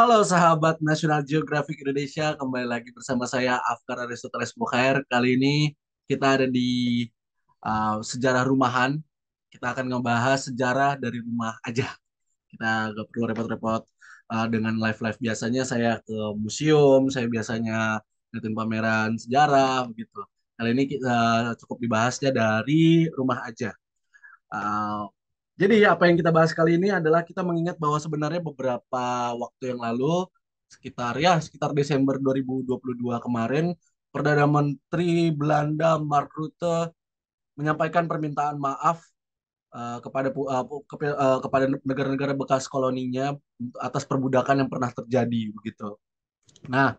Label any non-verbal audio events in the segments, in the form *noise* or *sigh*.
Halo sahabat National Geographic Indonesia, kembali lagi bersama saya Afkar Aristoteles Bukhair. Kali ini kita ada di uh, sejarah rumahan. Kita akan membahas sejarah dari rumah aja. Kita nggak perlu repot-repot uh, dengan live-live biasanya. Saya ke museum, saya biasanya ngeliatin pameran sejarah, begitu. Kali ini kita uh, cukup dibahasnya dari rumah aja. Uh, jadi apa yang kita bahas kali ini adalah kita mengingat bahwa sebenarnya beberapa waktu yang lalu sekitar ya sekitar Desember 2022 kemarin Perdana Menteri Belanda Mark Rutte menyampaikan permintaan maaf uh, kepada uh, eh, ke, uh, eh, kepada negara-negara bekas koloninya atas perbudakan yang pernah terjadi begitu. Nah,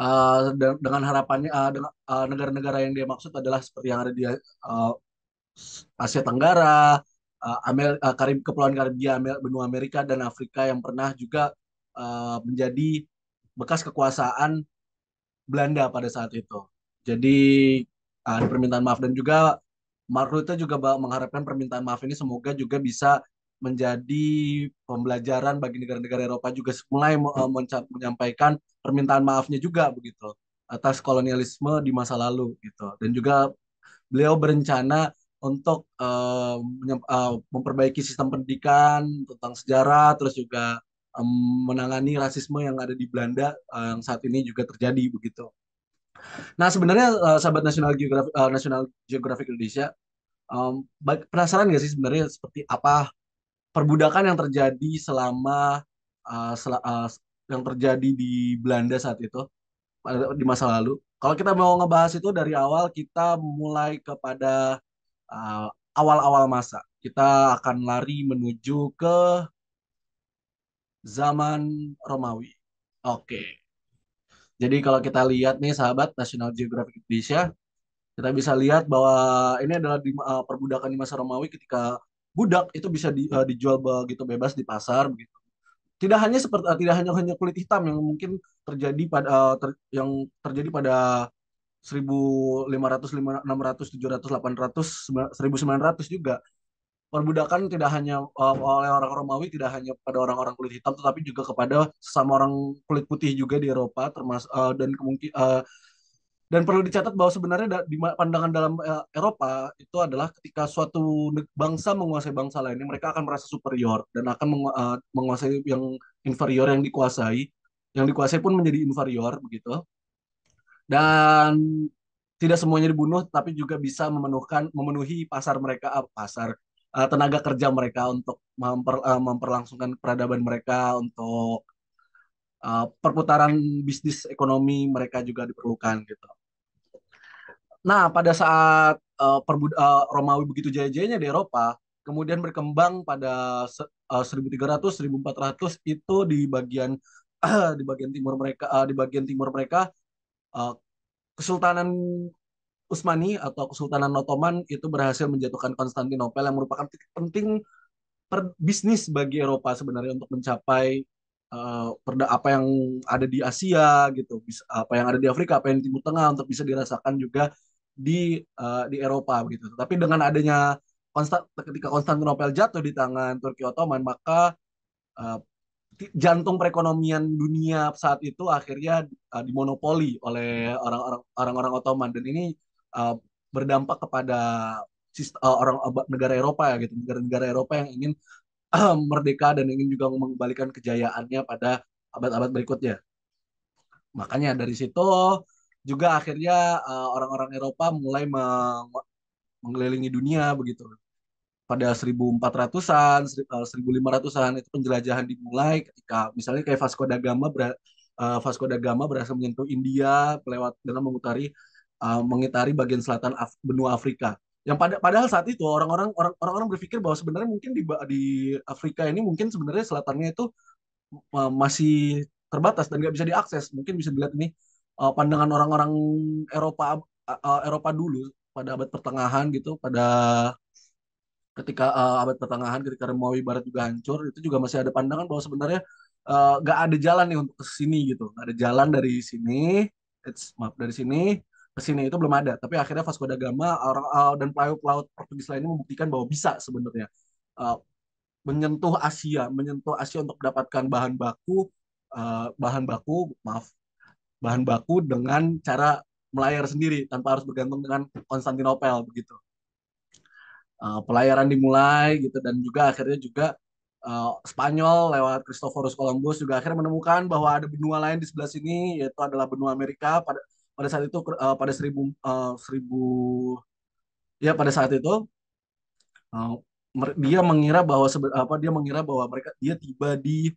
uh, de dengan harapannya uh, negara-negara uh, yang dia maksud adalah seperti yang ada di uh, Asia Tenggara, uh, eh, Amer, uh, eh, Karib, Kepulauan Karibia, Amer, benua Amerika dan Afrika yang pernah juga uh, menjadi bekas kekuasaan Belanda pada saat itu. Jadi ada permintaan maaf dan juga Mark Rutte juga mengharapkan permintaan maaf ini semoga juga bisa menjadi pembelajaran bagi negara-negara Eropa juga mulai menyampaikan permintaan maafnya juga begitu atas kolonialisme di masa lalu gitu dan juga beliau berencana untuk uh, uh, memperbaiki sistem pendidikan tentang sejarah, terus juga um, menangani rasisme yang ada di Belanda uh, yang saat ini juga terjadi begitu. Nah sebenarnya uh, sahabat nasional geografi uh, nasional geografi Indonesia um, penasaran nggak sih sebenarnya seperti apa perbudakan yang terjadi selama uh, sel uh, yang terjadi di Belanda saat itu di masa lalu. Kalau kita mau ngebahas itu dari awal kita mulai kepada Eh, awal-awal uh, masa. Kita akan lari menuju ke zaman Romawi. Oke. Jadi kalau kita lihat nih sahabat National Geographic Indonesia, kita bisa lihat bahwa ini adalah di, uh, perbudakan di masa Romawi ketika budak itu bisa di, uh, dijual begitu bebas di pasar begitu. Tidak hanya seperti uh, tidak hanya hanya kulit hitam yang mungkin terjadi pada uh, ter, yang terjadi pada 1500, 600, 700, 800, 1900 juga. Perbudakan tidak hanya uh, oleh orang Romawi, tidak hanya pada orang-orang kulit hitam, tetapi juga kepada sesama orang kulit putih juga di Eropa, termasuk uh, eh, dan kemungkin uh, eh, dan perlu dicatat bahwa sebenarnya da, di pandangan dalam uh, Eropa itu adalah ketika suatu bangsa menguasai bangsa lainnya, mereka akan merasa superior dan akan mengu uh, menguasai yang inferior yang dikuasai, yang dikuasai pun menjadi inferior begitu dan tidak semuanya dibunuh tapi juga bisa memenuhkan memenuhi pasar mereka eh, pasar eh, tenaga kerja mereka untuk memper, uh, memperlangsungkan peradaban mereka untuk uh, perputaran bisnis ekonomi mereka juga diperlukan gitu. Nah, pada saat uh, perbud uh, Romawi begitu jaya-jayanya di Eropa, kemudian berkembang pada uh, 1300 1400 itu di bagian uh, *clears throat* di bagian timur mereka uh, di bagian timur mereka Eh, Kesultanan Utsmani atau Kesultanan Ottoman itu berhasil menjatuhkan Konstantinopel yang merupakan titik penting per bisnis bagi Eropa sebenarnya untuk mencapai uh, perda apa yang ada di Asia gitu, apa yang ada di Afrika, apa yang di Timur Tengah untuk bisa dirasakan juga di uh, di Eropa gitu. Tapi dengan adanya Konstant ketika Konstantinopel jatuh di tangan Turki Ottoman, maka uh, jantung perekonomian dunia saat itu akhirnya uh, dimonopoli oleh orang-orang orang-orang Ottoman dan ini uh, berdampak kepada uh, orang negara Eropa ya gitu negara-negara Eropa yang ingin uh, *clears throat* merdeka dan ingin juga mengembalikan kejayaannya pada abad-abad berikutnya makanya dari situ juga akhirnya orang-orang uh, Eropa mulai meng mengelilingi dunia begitu pada 1400-an, 1500-an eh, itu penjelajahan dimulai ketika misalnya kayak Vasco da Gama ber, uh, eh, Vasco da Gama berhasil menyentuh India lewat dengan mengutari uh, mengitari bagian selatan Af, benua Afrika. Yang pada padahal saat itu orang-orang orang-orang berpikir bahwa sebenarnya mungkin di di Afrika ini mungkin sebenarnya selatannya itu uh, masih terbatas dan nggak bisa diakses. Mungkin bisa dilihat ini uh, pandangan orang-orang Eropa uh, Eropa dulu pada abad pertengahan gitu pada ketika uh, abad pertengahan ketika Romawi Barat juga hancur itu juga masih ada pandangan bahwa sebenarnya eh, nggak uh, gak ada jalan nih untuk ke sini gitu gak ada jalan dari sini it's, maaf dari sini ke sini itu belum ada tapi akhirnya Vasco da Gama orang uh, dan pelaut-pelaut Portugis lainnya membuktikan bahwa bisa sebenarnya uh, menyentuh Asia menyentuh Asia untuk mendapatkan bahan baku uh, bahan baku maaf bahan baku dengan cara melayar sendiri tanpa harus bergantung dengan Konstantinopel begitu Eh, pelayaran dimulai gitu dan juga akhirnya juga uh, Spanyol lewat Christopher Columbus juga akhirnya menemukan bahwa ada benua lain di sebelah sini yaitu adalah benua Amerika pada pada saat itu uh, pada seribu uh, seribu ya pada saat itu uh, dia mengira bahwa apa dia mengira bahwa mereka dia tiba di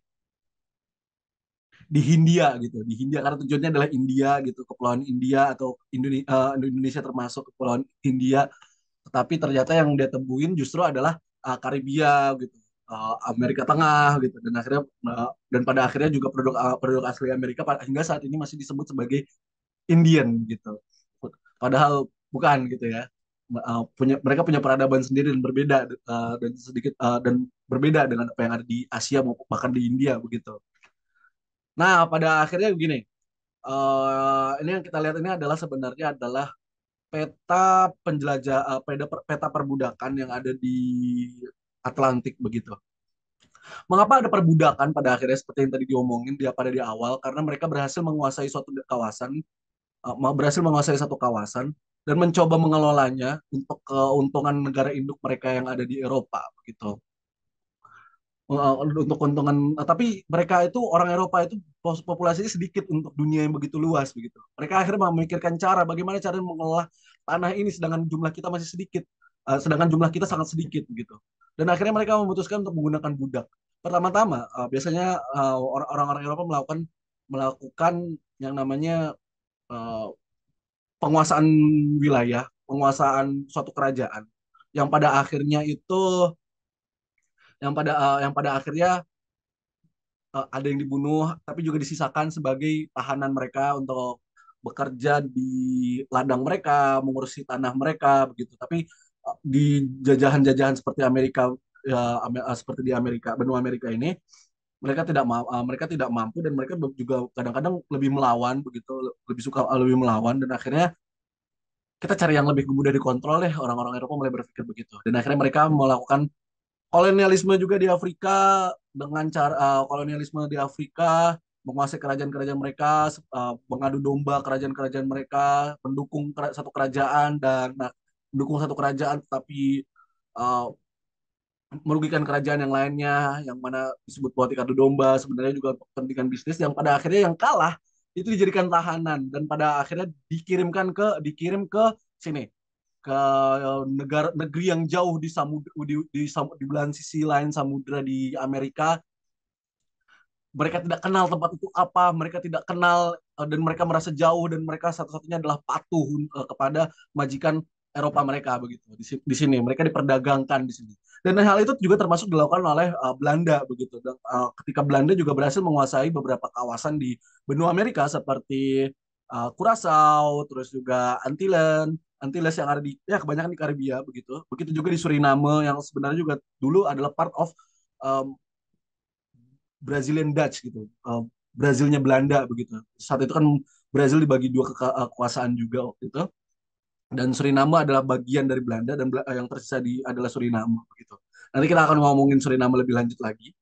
di Hindia gitu di Hindia karena tujuannya adalah India gitu kepulauan India atau Indonesia termasuk kepulauan India tetapi ternyata yang dia temuin justru adalah uh, Karibia gitu, uh, Amerika Tengah gitu. Dan akhirnya uh, dan pada akhirnya juga produk uh, produk asli Amerika hingga saat ini masih disebut sebagai Indian gitu. Padahal bukan gitu ya. Uh, punya mereka punya peradaban sendiri dan berbeda uh, dan sedikit uh, dan berbeda dengan apa yang ada di Asia maupun bahkan di India begitu. Nah, pada akhirnya begini. Uh, ini yang kita lihat ini adalah sebenarnya adalah peta penjelajah eh, peta, peta perbudakan yang ada di Atlantik begitu. Mengapa ada perbudakan pada akhirnya seperti yang tadi diomongin dia pada di awal karena mereka berhasil menguasai suatu kawasan eh, berhasil menguasai satu kawasan dan mencoba mengelolanya untuk keuntungan negara induk mereka yang ada di Eropa begitu. Eh, untuk keuntungan tapi mereka itu orang Eropa itu populasinya sedikit untuk dunia yang begitu luas begitu. Mereka akhirnya memikirkan cara bagaimana cara mengelola tanah ini sedangkan jumlah kita masih sedikit uh, sedangkan jumlah kita sangat sedikit gitu dan akhirnya mereka memutuskan untuk menggunakan budak pertama-tama uh, biasanya uh, orang-orang Eropa melakukan melakukan yang namanya uh, penguasaan wilayah penguasaan suatu kerajaan yang pada akhirnya itu yang pada uh, yang pada akhirnya uh, ada yang dibunuh tapi juga disisakan sebagai tahanan mereka untuk bekerja di ladang mereka, mengurusi tanah mereka begitu. Tapi eh, di jajahan-jajahan seperti Amerika ya, eh, seperti di Amerika, benua Amerika ini mereka tidak eh, mereka tidak mampu dan mereka juga kadang-kadang lebih melawan begitu, lebih suka lebih melawan dan akhirnya kita cari yang lebih mudah dikontrol deh orang-orang Eropa mulai berpikir begitu dan akhirnya mereka melakukan kolonialisme juga di Afrika dengan cara uh, kolonialisme di Afrika menguasai kerajaan-kerajaan mereka, eh, mengadu domba kerajaan-kerajaan mereka, mendukung satu kerajaan dan nah, mendukung satu kerajaan tapi uh, eh, merugikan kerajaan yang lainnya, yang mana disebut politik adu domba, sebenarnya juga kepentingan bisnis yang pada akhirnya yang kalah itu dijadikan tahanan dan pada akhirnya dikirimkan ke dikirim ke sini ke negara negeri yang jauh di samudra di, di, di, di bulan sisi lain samudra di Amerika mereka tidak kenal tempat itu apa, mereka tidak kenal eh, dan mereka merasa jauh dan mereka satu-satunya adalah patuh uh, kepada majikan Eropa mereka begitu di, di sini mereka diperdagangkan di sini dan hal itu juga termasuk dilakukan oleh uh, Belanda begitu dan, uh, ketika Belanda juga berhasil menguasai beberapa kawasan di benua Amerika seperti uh, Curacao terus juga Antillen Antilles yang ada di ya kebanyakan di Karibia begitu begitu juga di Suriname yang sebenarnya juga dulu adalah part of um, Brazilian Dutch gitu uh, Brazilnya Belanda begitu saat itu kan Brazil dibagi dua eh, kekuasaan juga waktu itu dan Suriname adalah bagian dari Belanda dan eh, yang tersisa di adalah Suriname begitu nanti kita akan ngomongin Suriname lebih lanjut lagi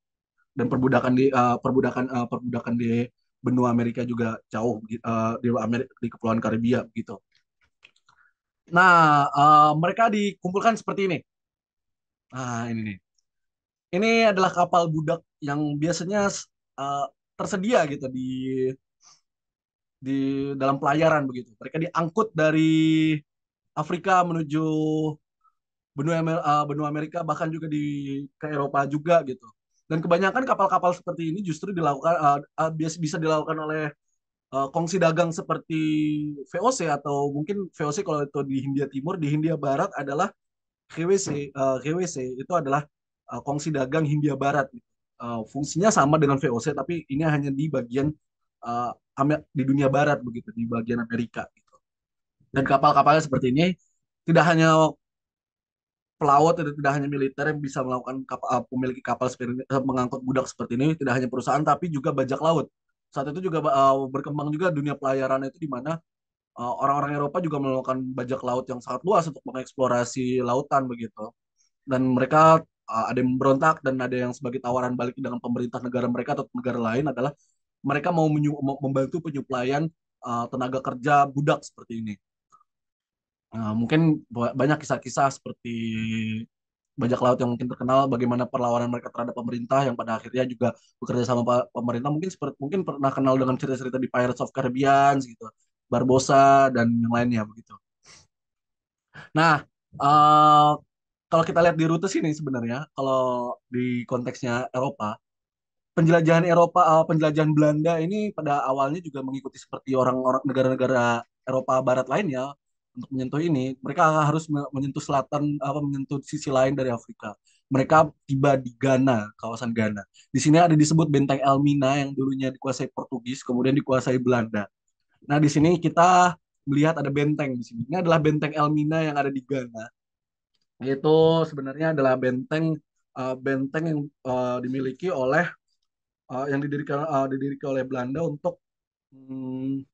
dan perbudakan di uh, perbudakan uh, perbudakan di benua Amerika juga jauh uh, di Amerika di kepulauan Karibia begitu nah uh, mereka dikumpulkan seperti ini nah ini nih ini adalah kapal budak yang biasanya uh, tersedia gitu di di dalam pelayaran begitu. Mereka diangkut dari Afrika menuju benua uh, benua Amerika bahkan juga di ke Eropa juga gitu. Dan kebanyakan kapal-kapal seperti ini justru dilakukan uh, uh, bisa dilakukan oleh uh, kongsi dagang seperti VOC atau mungkin VOC kalau itu di Hindia Timur, di Hindia Barat adalah GWC. Uh, GWC itu adalah uh, kongsi dagang Hindia Barat. Uh, fungsinya sama dengan VOC tapi ini hanya di bagian uh, di dunia barat begitu di bagian Amerika gitu. Dan kapal-kapalnya seperti ini tidak hanya pelaut atau tidak hanya militer yang bisa melakukan kapal, memiliki kapal seperti ini, mengangkut budak seperti ini tidak hanya perusahaan tapi juga bajak laut. Saat itu juga uh, berkembang juga dunia pelayaran itu di mana orang-orang Eropa juga melakukan bajak laut yang sangat luas untuk mengeksplorasi lautan begitu. Dan mereka uh, ada yang memberontak dan ada yang sebagai tawaran balik dengan pemerintah negara mereka atau negara lain adalah mereka mau membantu penyuplaian uh, tenaga kerja budak seperti ini. Uh, mungkin banyak kisah-kisah seperti bajak laut yang mungkin terkenal bagaimana perlawanan mereka terhadap pemerintah yang pada akhirnya juga bekerja sama pemerintah mungkin seperti mungkin pernah kenal dengan cerita-cerita di Pirates of Caribbean gitu Barbosa dan yang lainnya begitu. Nah, uh, kalau kita lihat di rute sini sebenarnya kalau di konteksnya Eropa penjelajahan Eropa uh, penjelajahan Belanda ini pada awalnya juga mengikuti seperti orang-orang negara-negara Eropa Barat lainnya untuk menyentuh ini mereka harus menyentuh selatan apa menyentuh sisi lain dari Afrika mereka tiba di Ghana, kawasan Ghana. Di sini ada disebut benteng Elmina yang dulunya dikuasai Portugis, kemudian dikuasai Belanda. Nah, di sini kita melihat ada benteng di sini. Ini adalah benteng Elmina yang ada di Ghana itu sebenarnya adalah benteng uh, benteng yang uh, dimiliki oleh uh, yang didirikan uh, didirikan oleh Belanda untuk um,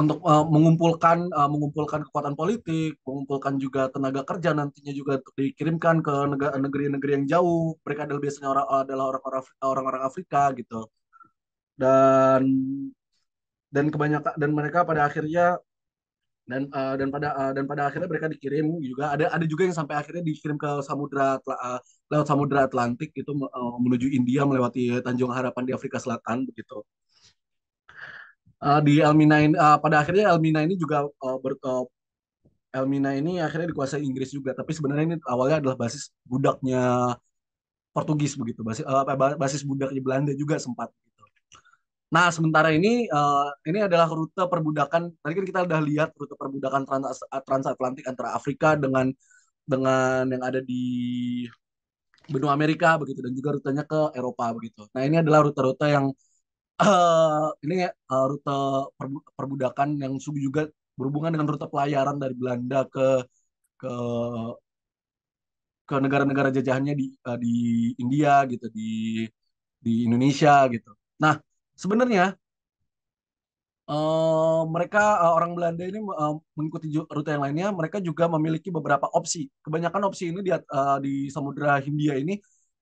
untuk uh, mengumpulkan uh, mengumpulkan kekuatan politik, mengumpulkan juga tenaga kerja nantinya juga untuk dikirimkan ke negeri-negeri yang jauh. Mereka adalah biasanya orang adalah orang-orang orang-orang Afrika gitu. Dan dan kebanyakan dan mereka pada akhirnya dan uh, dan pada uh, dan pada akhirnya mereka dikirim juga ada ada juga yang sampai akhirnya dikirim ke samudra uh, lewat samudra Atlantik itu uh, menuju India melewati Tanjung Harapan di Afrika Selatan begitu uh, di Elmina ini uh, pada akhirnya Elmina ini juga uh, ber, uh, Elmina ini akhirnya dikuasai Inggris juga tapi sebenarnya ini awalnya adalah basis budaknya Portugis begitu basis uh, basis budaknya Belanda juga sempat Nah, sementara ini uh, ini adalah rute perbudakan. Tadi kan kita sudah lihat rute perbudakan trans transatlantik antara Afrika dengan dengan yang ada di benua Amerika begitu dan juga rutenya ke Eropa begitu. Nah, ini adalah rute-rute yang uh, ini uh, rute perbudakan yang juga berhubungan dengan rute pelayaran dari Belanda ke ke ke negara-negara jajahannya di uh, di India gitu, di di Indonesia gitu. Nah, sebenarnya uh, mereka uh, orang Belanda ini uh, mengikuti rute yang lainnya mereka juga memiliki beberapa opsi kebanyakan opsi ini di uh, di Samudra Hindia ini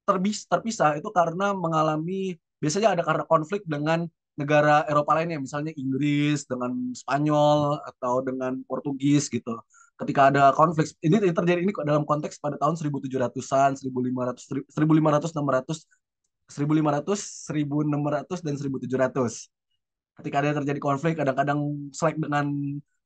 terbis, terpisah itu karena mengalami biasanya ada karena konflik dengan negara Eropa lainnya misalnya Inggris dengan Spanyol atau dengan Portugis gitu ketika ada konflik ini terjadi ini dalam konteks pada tahun 1700-an 1500 1500 600 1500, 1600 dan 1700. Ketika ada terjadi konflik, kadang-kadang selek dengan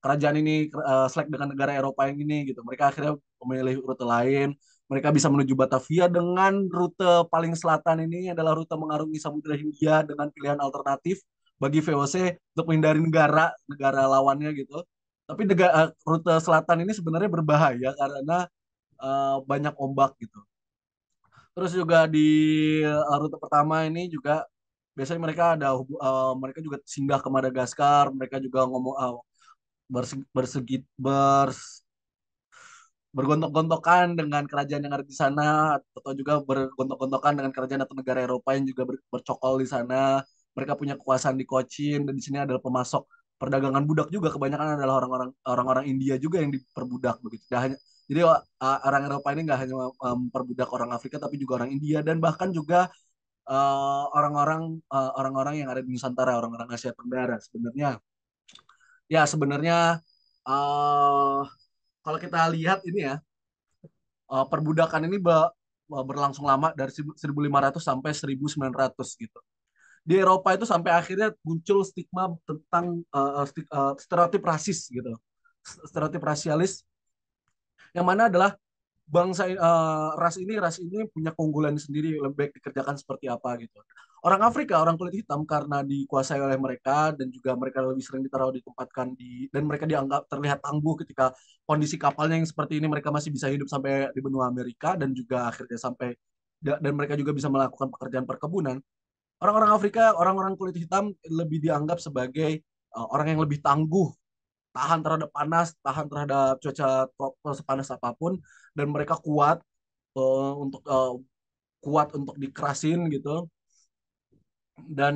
kerajaan ini, uh, eh, selek dengan negara Eropa yang ini gitu. Mereka akhirnya memilih rute lain. Mereka bisa menuju Batavia dengan rute paling selatan ini adalah rute mengarungi Samudra Hindia dengan pilihan alternatif bagi VOC untuk menghindari negara negara lawannya gitu. Tapi eh, rute selatan ini sebenarnya berbahaya karena uh, banyak ombak gitu Terus juga di eh, rute pertama ini juga biasanya mereka ada uh, mereka juga singgah ke Madagaskar, mereka juga ngomong uh, eh, bersegit bers bergontok-gontokan dengan kerajaan yang ada di sana atau juga bergontok-gontokan dengan kerajaan atau negara Eropa yang juga ber, bercokol di sana. Mereka punya kekuasaan di Cochin dan di sini adalah pemasok perdagangan budak juga kebanyakan adalah orang-orang orang-orang India juga yang diperbudak begitu. Tidak hanya jadi oh, orang Eropa ini nggak hanya memperbudak orang Afrika tapi juga orang India dan bahkan juga eh, orang-orang uh, orang-orang yang ada di Nusantara, orang-orang Asia Tenggara sebenarnya. Ya, sebenarnya uh, kalau kita lihat ini ya uh, perbudakan ini berlangsung lama dari 1500 sampai 1900 gitu. Di Eropa itu sampai akhirnya muncul stigma tentang uh, stik, uh, stereotip rasis gitu. Stereotip rasialis yang mana adalah bangsa uh, ras ini ras ini punya keunggulan sendiri lebih dikerjakan seperti apa gitu. Orang Afrika, orang kulit hitam karena dikuasai oleh mereka dan juga mereka lebih sering ditaruh ditempatkan di dan mereka dianggap terlihat tangguh ketika kondisi kapalnya yang seperti ini mereka masih bisa hidup sampai di benua Amerika dan juga akhirnya sampai dan mereka juga bisa melakukan pekerjaan perkebunan. Orang-orang Afrika, orang-orang kulit hitam lebih dianggap sebagai uh, orang yang lebih tangguh tahan terhadap panas, tahan terhadap cuaca sepanas apapun dan mereka kuat uh, untuk uh, kuat untuk dikerasin gitu dan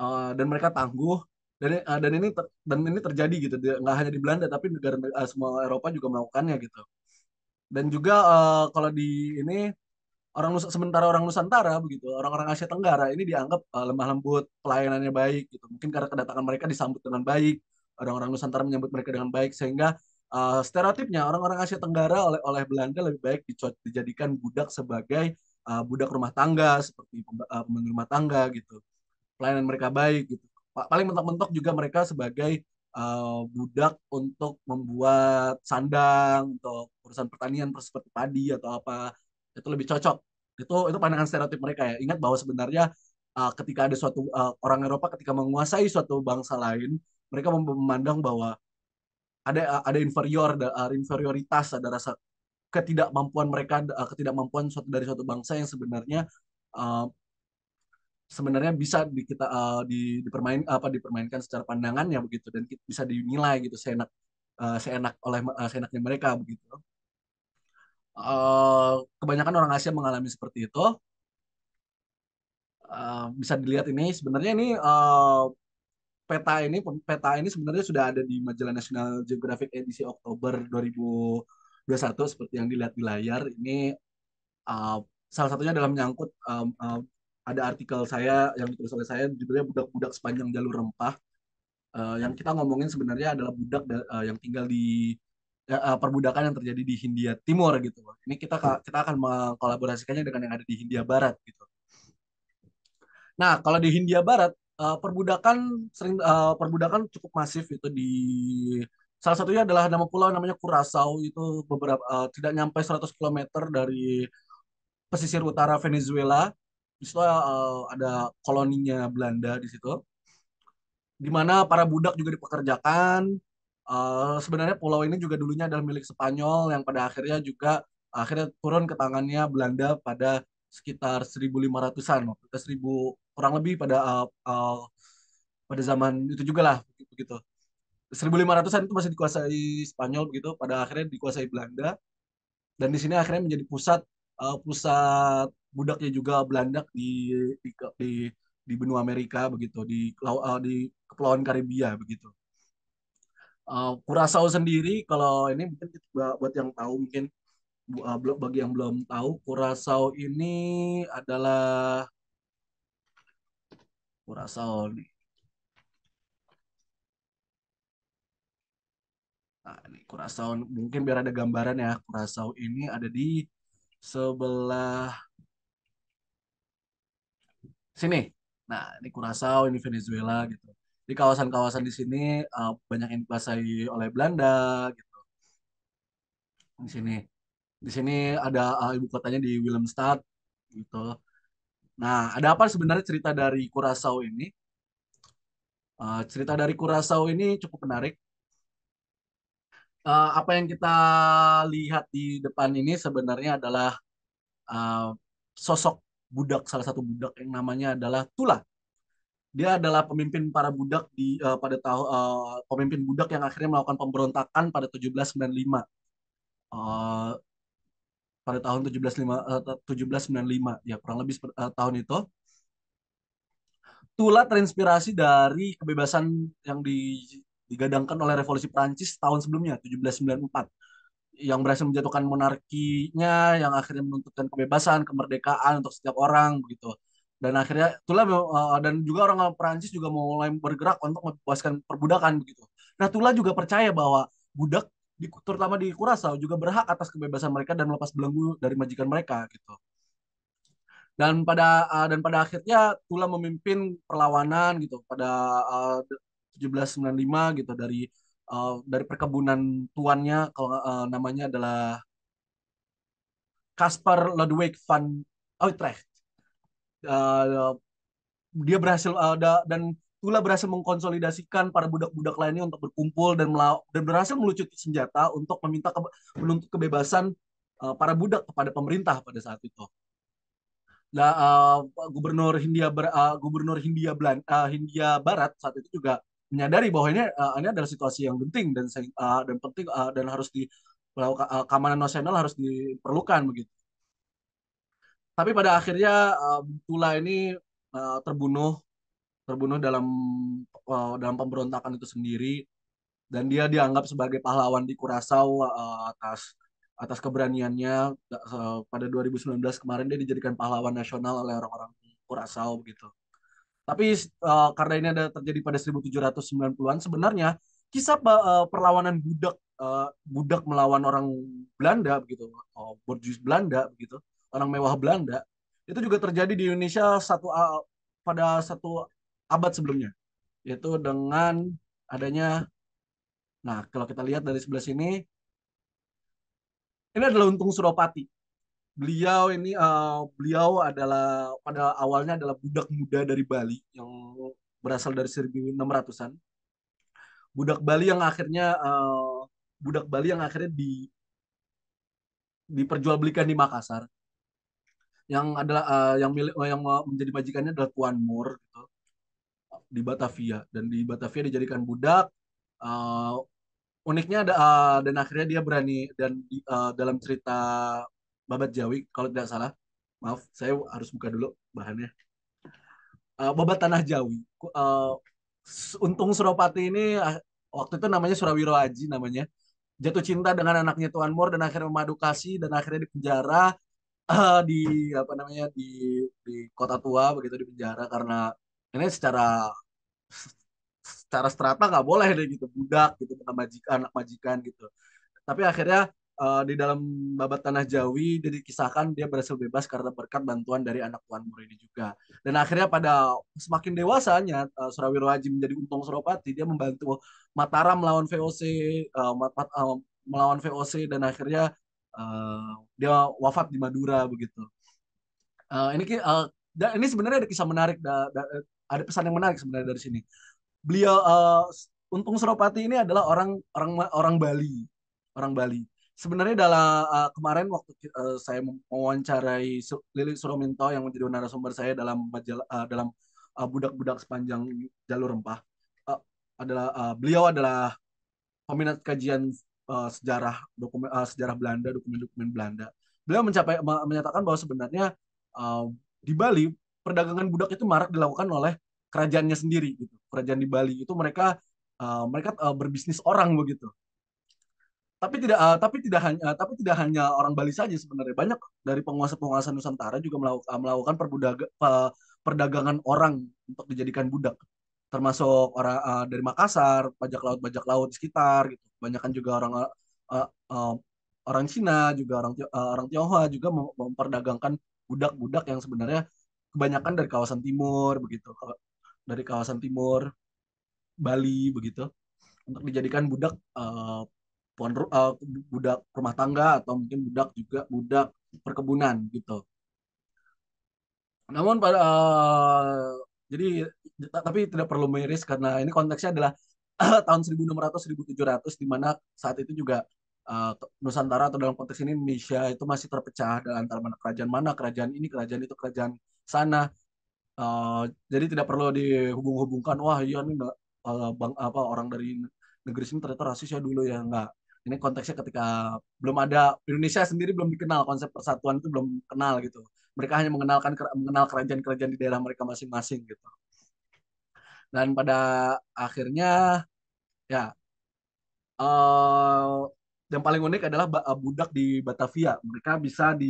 uh, dan mereka tangguh dan uh, dan ini ter, dan ini terjadi gitu nggak hanya di Belanda tapi negara uh, semua Eropa juga melakukannya gitu dan juga uh, kalau di ini orang Nusa, sementara orang Nusantara begitu orang-orang Asia Tenggara ini dianggap uh, lemah lembut pelayanannya baik gitu mungkin karena kedatangan mereka disambut dengan baik orang-orang Nusantara menyambut mereka dengan baik sehingga uh, stereotipnya orang-orang Asia Tenggara oleh oleh Belanda lebih baik dijadikan budak sebagai uh, budak rumah tangga seperti eh, pembantu rumah tangga gitu pelayanan mereka baik gitu paling mentok-mentok juga mereka sebagai uh, budak untuk membuat sandang untuk urusan pertanian seperti padi atau apa itu lebih cocok itu itu pandangan stereotip mereka ya ingat bahwa sebenarnya uh, ketika ada suatu uh, orang Eropa ketika menguasai suatu bangsa lain mereka memandang bahwa ada ada inferior ada inferioritas ada rasa ketidakmampuan mereka eh, ketidakmampuan dari suatu bangsa yang sebenarnya uh, sebenarnya bisa di, kita uh, di, dipermain apa dipermainkan secara pandangannya begitu dan bisa dinilai gitu seenak uh, seenak oleh uh, seenaknya mereka begitu uh, kebanyakan orang Asia mengalami seperti itu uh, bisa dilihat ini sebenarnya ini uh, peta ini peta ini sebenarnya sudah ada di majalah National Geographic edisi Oktober 2021 seperti yang dilihat di layar ini uh, salah satunya dalam menyangkut um, um, ada artikel saya yang ditulis oleh saya judulnya budak-budak sepanjang jalur rempah uh, yang kita ngomongin sebenarnya adalah budak uh, yang tinggal di ya, uh, perbudakan yang terjadi di Hindia Timur gitu. Ini kita kita akan mengkolaborasikannya dengan yang ada di Hindia Barat gitu. Nah, kalau di Hindia Barat Eh, perbudakan sering uh, perbudakan cukup masif itu di salah satunya adalah nama pulau namanya Curacao itu beberapa uh, tidak nyampe 100 km dari pesisir utara Venezuela. Di situ uh, ada koloninya Belanda di situ. Di mana para budak juga dipekerjakan. Uh, sebenarnya pulau ini juga dulunya adalah milik Spanyol yang pada akhirnya juga akhirnya turun ke tangannya Belanda pada sekitar 1.500-an, 1000 kurang lebih pada uh, uh, pada zaman itu juga lah begitu. 1.500-an itu masih dikuasai Spanyol begitu, pada akhirnya dikuasai Belanda. Dan di sini akhirnya menjadi pusat uh, pusat budaknya juga Belanda di di, di di benua Amerika begitu, di uh, di kepulauan Karibia begitu. Uh, Kurasau sendiri kalau ini mungkin buat yang tahu mungkin blog ah, bagi yang belum tahu, Kurasau ini adalah Kurasau nih. Nah, ini Kurasau mungkin biar ada gambaran ya. Kurasau ini ada di sebelah sini. Nah, ini Kurasau ini Venezuela gitu. Di kawasan-kawasan di sini ah, banyak yang dikuasai oleh Belanda gitu. Di sini. Di sini ada uh, ibu kotanya di Willemstad gitu. Nah, ada apa sebenarnya cerita dari Kurasau ini? Uh, cerita dari Kurasau ini cukup menarik. Uh, apa yang kita lihat di depan ini sebenarnya adalah uh, sosok budak salah satu budak yang namanya adalah Tula. Dia adalah pemimpin para budak di uh, pada tahun uh, pemimpin budak yang akhirnya melakukan pemberontakan pada 1795. Uh, pada tahun 1795 1795 eh, ya kurang lebih uh, tahun itu Tula terinspirasi dari kebebasan yang di, digadangkan oleh revolusi Prancis tahun sebelumnya 1794 yang berhasil menjatuhkan monarkinya yang akhirnya menuntutkan kebebasan kemerdekaan untuk setiap orang begitu dan akhirnya Tula eh, dan juga orang Prancis juga mulai bergerak untuk membebaskan perbudakan begitu nah Tula juga percaya bahwa budak di, terutama di Kurasau juga berhak atas kebebasan mereka dan melepas belenggu dari majikan mereka gitu. Dan pada uh, dan pada akhirnya Tula memimpin perlawanan gitu pada eh, uh, 1795 gitu dari uh, dari perkebunan tuannya kalau uh, namanya adalah Kaspar Ludwig van Utrecht. Uh, dia berhasil uh, dan Tula berhasil mengkonsolidasikan para budak-budak lainnya untuk berkumpul dan, melau dan berhasil melucuti senjata untuk meminta ke menuntut kebebasan uh, para budak kepada pemerintah pada saat itu. Nah, uh, gubernur Hindia uh, gubernur Hindia Blan uh, Hindia Barat saat itu juga menyadari bahwa ini uh, ini adalah situasi yang penting dan uh, dan penting uh, dan harus di uh, keamanan nasional harus diperlukan begitu. Tapi pada akhirnya uh, Tula ini uh, terbunuh terbunuh dalam uh, dalam pemberontakan itu sendiri dan dia dianggap sebagai pahlawan di Kurasau uh, atas atas keberaniannya uh, pada 2019 kemarin dia dijadikan pahlawan nasional oleh orang-orang Kurasau begitu. Tapi uh, karena ini ada terjadi pada 1790-an sebenarnya kisah uh, perlawanan budak uh, budak melawan orang Belanda begitu, uh, borjuis Belanda begitu, orang mewah Belanda itu juga terjadi di Indonesia satu uh, pada satu abad sebelumnya yaitu dengan adanya nah kalau kita lihat dari sebelah sini ini adalah Untung Suropati beliau ini uh, beliau adalah pada awalnya adalah budak muda dari Bali yang berasal dari 1600-an budak Bali yang akhirnya uh, budak Bali yang akhirnya di diperjualbelikan di Makassar yang adalah uh, yang milik yang menjadi majikannya adalah Tuan Mur di Batavia dan di Batavia dijadikan budak. Uh, uniknya ada uh, dan akhirnya dia berani dan uh, dalam cerita Babat Jawi kalau tidak salah, maaf saya harus buka dulu bahannya. Uh, Babat Tanah Jawi. Uh, Untung Suropati ini uh, waktu itu namanya Surawiro Aji namanya jatuh cinta dengan anaknya Tuan Mor dan akhirnya memadu kasih dan akhirnya dipenjara uh, *clears throat* di apa namanya di di kota tua begitu dipenjara karena ini secara secara strata nggak boleh deh gitu budak gitu anak majikan anak majikan gitu tapi akhirnya uh, di dalam babat tanah Jawi dia dikisahkan dia berhasil bebas karena berkat bantuan dari anak tuan murid ini juga dan akhirnya pada semakin dewasanya uh, eh, Surawiro Haji menjadi untung Suropati dia membantu Mataram melawan VOC uh, eh, mat, mat, uh, melawan VOC dan akhirnya uh, dia wafat di Madura begitu uh, ini uh, dan ini sebenarnya ada kisah menarik da, da, ada pesan yang menarik sebenarnya dari sini. Beliau uh, Untung Suropati ini adalah orang orang orang Bali, orang Bali. Sebenarnya dalam uh, kemarin waktu uh, saya mewawancarai Lili Surominto yang menjadi narasumber saya dalam uh, dalam budak-budak uh, sepanjang jalur rempah uh, adalah uh, beliau adalah peminat kajian uh, sejarah dokumen uh, sejarah Belanda, dokumen-dokumen Belanda. Beliau mencapai menyatakan bahwa sebenarnya uh, di Bali perdagangan budak itu marak dilakukan oleh kerajaannya sendiri gitu. Kerajaan di Bali itu mereka uh, mereka uh, berbisnis orang begitu. Tapi tidak uh, tapi tidak hanya uh, tapi tidak hanya orang Bali saja sebenarnya. Banyak dari penguasa-penguasa Nusantara juga melakukan, melakukan perbudaga, perdagangan orang untuk dijadikan budak. Termasuk orang uh, dari Makassar, bajak laut bajak laut sekitar gitu. Banyakan juga orang uh, uh, orang Cina juga orang uh, orang Tionghoa juga memperdagangkan budak-budak yang sebenarnya kebanyakan dari kawasan timur begitu dari kawasan timur Bali begitu untuk dijadikan budak uh, budak rumah tangga atau mungkin budak juga budak perkebunan gitu namun pada uh, jadi tapi tidak perlu miris karena ini konteksnya adalah *clears throat* tahun 1600-1700 di mana saat itu juga uh, Nusantara atau dalam konteks ini Indonesia itu masih terpecah dalam antara mana kerajaan mana kerajaan ini kerajaan itu kerajaan sana. Uh, jadi tidak perlu dihubung-hubungkan wah iya ini uh, eh, bang apa orang dari negeri sini ternyata rasis ya dulu ya enggak. Ini konteksnya ketika belum ada Indonesia sendiri belum dikenal konsep persatuan itu belum kenal gitu. Mereka hanya mengenalkan mengenal kerajaan-kerajaan di daerah mereka masing-masing gitu. Dan pada akhirnya ya uh, yang paling unik adalah budak di Batavia. Mereka bisa di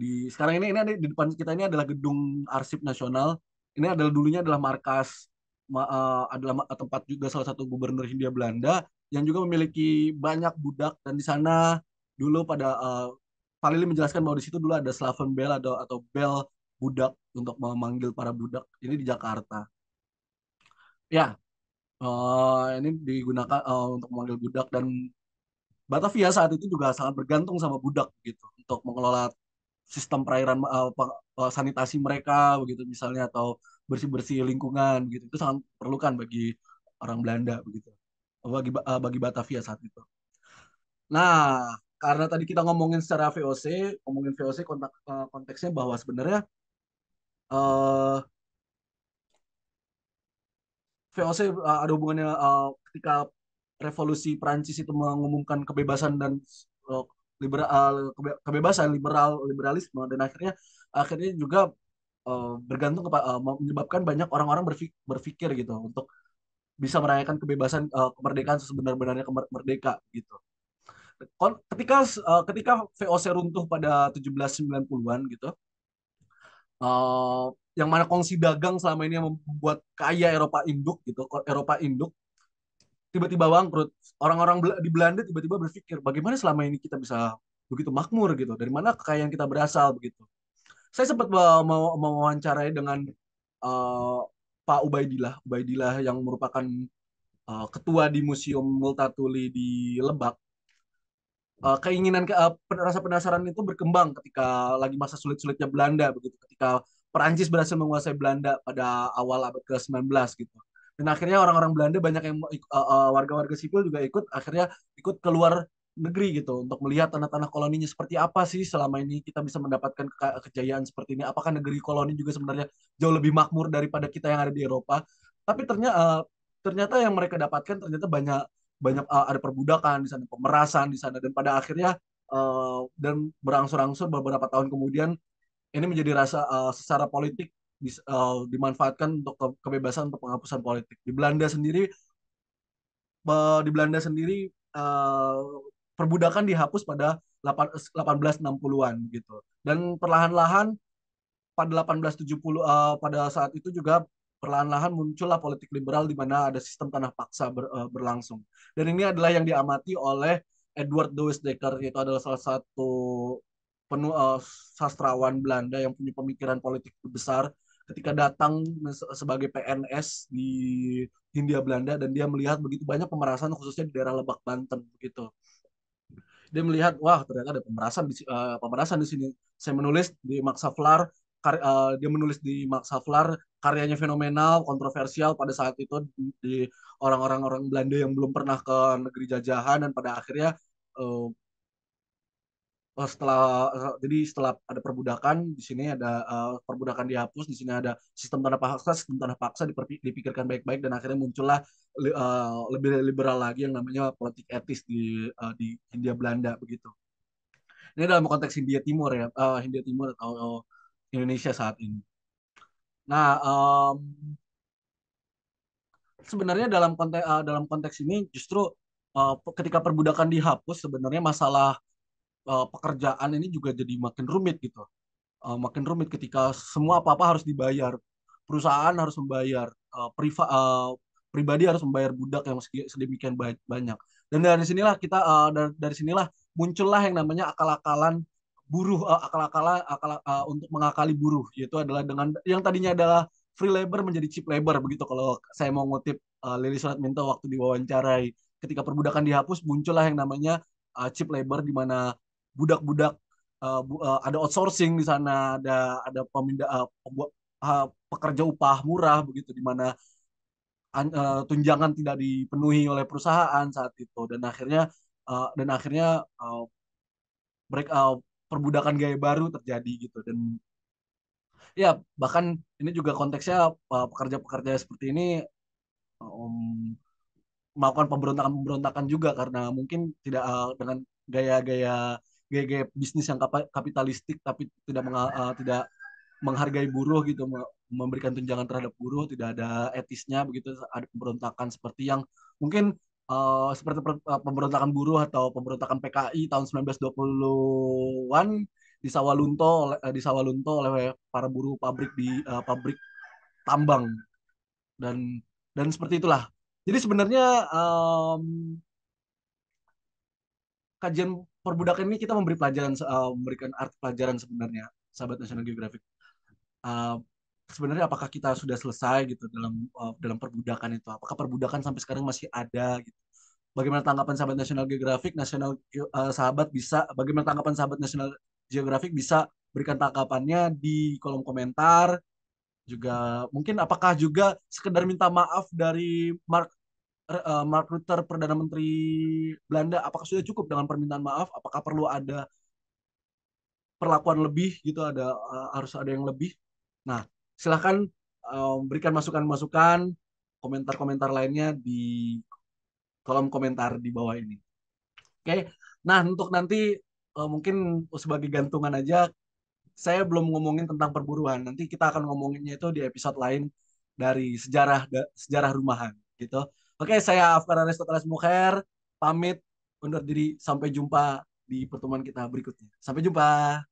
di sekarang ini ini ada di depan kita ini adalah gedung arsip nasional. Ini adalah dulunya adalah markas uh, adalah tempat juga salah satu gubernur Hindia Belanda yang juga memiliki banyak budak dan di sana dulu pada uh, menjelaskan bahwa di situ dulu ada Slaven Bell atau atau Bell budak untuk memanggil para budak ini di Jakarta. Ya, uh, ini digunakan uh, untuk memanggil budak dan Batavia saat itu juga sangat bergantung sama budak gitu untuk mengelola sistem perairan uh, sanitasi mereka begitu misalnya atau bersih-bersih lingkungan begitu itu sangat perlukan bagi orang Belanda begitu eh, bagi uh, bagi Batavia saat itu. Nah, karena tadi kita ngomongin secara VOC, ngomongin VOC kontak, uh, konteksnya bahwa sebenarnya uh, VOC uh, ada hubungannya uh, ketika revolusi Prancis itu mengumumkan kebebasan dan uh, liberal kebebasan liberal liberalisme dan akhirnya akhirnya juga eh, bergantung kepada eh, menyebabkan banyak orang-orang berpikir gitu untuk bisa merayakan kebebasan eh, kemerdekaan sebenar-benarnya merdeka gitu. Ketika ketika VOC runtuh pada 1790-an gitu. yang mana kongsi dagang selama ini yang membuat kaya Eropa induk gitu, Eropa induk tiba-tiba bangkrut. Orang-orang di Belanda tiba-tiba berpikir bagaimana selama ini kita bisa begitu makmur gitu. Dari mana kekayaan kita berasal begitu. Saya sempat mau mewawancarai dengan uh, Pak Ubaidillah, Ubaidillah yang merupakan uh, ketua di Museum Multatuli di Lebak. Uh, keinginan ke, uh, rasa penasaran itu berkembang ketika lagi masa sulit-sulitnya Belanda begitu ketika Perancis berhasil menguasai Belanda pada awal abad ke-19 gitu dan akhirnya orang-orang Belanda banyak yang eh, eh, warga-warga uh, uh, sipil juga ikut akhirnya ikut keluar negeri gitu untuk melihat tanah-tanah koloninya seperti apa sih selama ini kita bisa mendapatkan ke kejayaan seperti ini apakah negeri koloni juga sebenarnya jauh lebih makmur daripada kita yang ada di Eropa tapi ternyata uh, eh, ternyata yang mereka dapatkan ternyata banyak banyak uh, ada perbudakan di sana pemerasan di sana dan pada akhirnya uh, dan berangsur-angsur beberapa tahun kemudian ini menjadi rasa uh, secara politik dis, uh, dimanfaatkan untuk ke, kebebasan untuk penghapusan politik. Di Belanda sendiri uh, di Belanda sendiri uh, perbudakan dihapus pada 1860-an gitu. Dan perlahan-lahan pada 1870 uh, pada saat itu juga perlahan-lahan muncullah politik liberal di mana ada sistem tanah paksa ber, uh, berlangsung. Dan ini adalah yang diamati oleh Edward Louis Dekker yaitu adalah salah satu penuh uh, sastrawan Belanda yang punya pemikiran politik besar ketika datang sebagai PNS di Hindia Belanda dan dia melihat begitu banyak pemerasan khususnya di daerah Lebak Banten begitu. Dia melihat wah ternyata ada pemerasan di uh, pemerasan di sini. Saya menulis di Max Havelaar uh, eh, dia menulis di Max Havelaar karyanya fenomenal, kontroversial pada saat itu di orang-orang orang Belanda yang belum pernah ke negeri jajahan dan pada akhirnya uh, Eh, setelah eh, jadi setelah ada perbudakan di sini ada uh, perbudakan dihapus di sini ada sistem tanah paksa sistem tanah paksa dipikirkan baik-baik dan akhirnya muncullah uh, lebih liberal lagi yang namanya politik etis di uh, di Hindia Belanda begitu ini dalam konteks Hindia Timur ya uh, Hindia Timur atau Indonesia saat ini nah um, sebenarnya dalam konteks uh, dalam konteks ini justru ketika perbudakan dihapus sebenarnya masalah uh, pekerjaan ini juga jadi makin rumit gitu. Uh, makin rumit ketika semua apa-apa harus dibayar. Perusahaan harus membayar, uh, priva, uh, pribadi harus membayar budak yang sedemikian banyak. Dan dari sinilah kita uh, dari, dari sinilah muncullah yang namanya akal-akalan buruh uh, akal-akalan akal uh, untuk mengakali buruh yaitu adalah dengan yang tadinya adalah free labor menjadi cheap labor begitu kalau saya mau ngutip uh, Lili minta waktu diwawancarai ketika perbudakan dihapus muncullah yang namanya uh, cheap labor di mana budak-budak uh, bu, uh, ada outsourcing di sana, ada ada pemindah eh, uh, uh, pekerja upah murah begitu di mana uh, tunjangan tidak dipenuhi oleh perusahaan saat itu dan akhirnya uh, dan akhirnya uh, break uh, perbudakan gaya baru terjadi gitu dan ya bahkan ini juga konteksnya pekerja-pekerja uh, seperti ini um, melakukan pemberontakan-pemberontakan juga karena mungkin tidak uh, dengan gaya-gaya gaya-gaya bisnis yang kapitalistik tapi tidak meng uh, eh, tidak menghargai buruh gitu memberikan tunjangan terhadap buruh tidak ada etisnya begitu ada pemberontakan seperti yang mungkin uh, seperti eh, pemberontakan buruh atau pemberontakan PKI tahun 1920-an di Sawalunto di Sawalunto oleh para buruh pabrik di uh, pabrik tambang dan dan seperti itulah jadi sebenarnya um, kajian perbudakan ini kita memberi pelajaran uh, memberikan art pelajaran sebenarnya sahabat National Geographic uh, sebenarnya apakah kita sudah selesai gitu dalam uh, dalam perbudakan itu apakah perbudakan sampai sekarang masih ada gitu bagaimana tanggapan sahabat National Geographic National uh, sahabat bisa bagaimana tanggapan sahabat National Geographic bisa berikan tanggapannya di kolom komentar juga mungkin apakah juga sekedar minta maaf dari Mark uh, Mark Rutte perdana menteri Belanda apakah sudah cukup dengan permintaan maaf apakah perlu ada perlakuan lebih gitu ada uh, harus ada yang lebih nah silahkan uh, berikan masukan-masukan komentar-komentar lainnya di kolom komentar di bawah ini oke okay? nah untuk nanti uh, mungkin sebagai gantungan aja saya belum ngomongin tentang perburuan. Nanti kita akan ngomonginnya itu di episode lain dari sejarah sejarah rumahan gitu. Oke, saya Afkar Aristoteles Mukher, pamit undur diri. Sampai jumpa di pertemuan kita berikutnya. Sampai jumpa.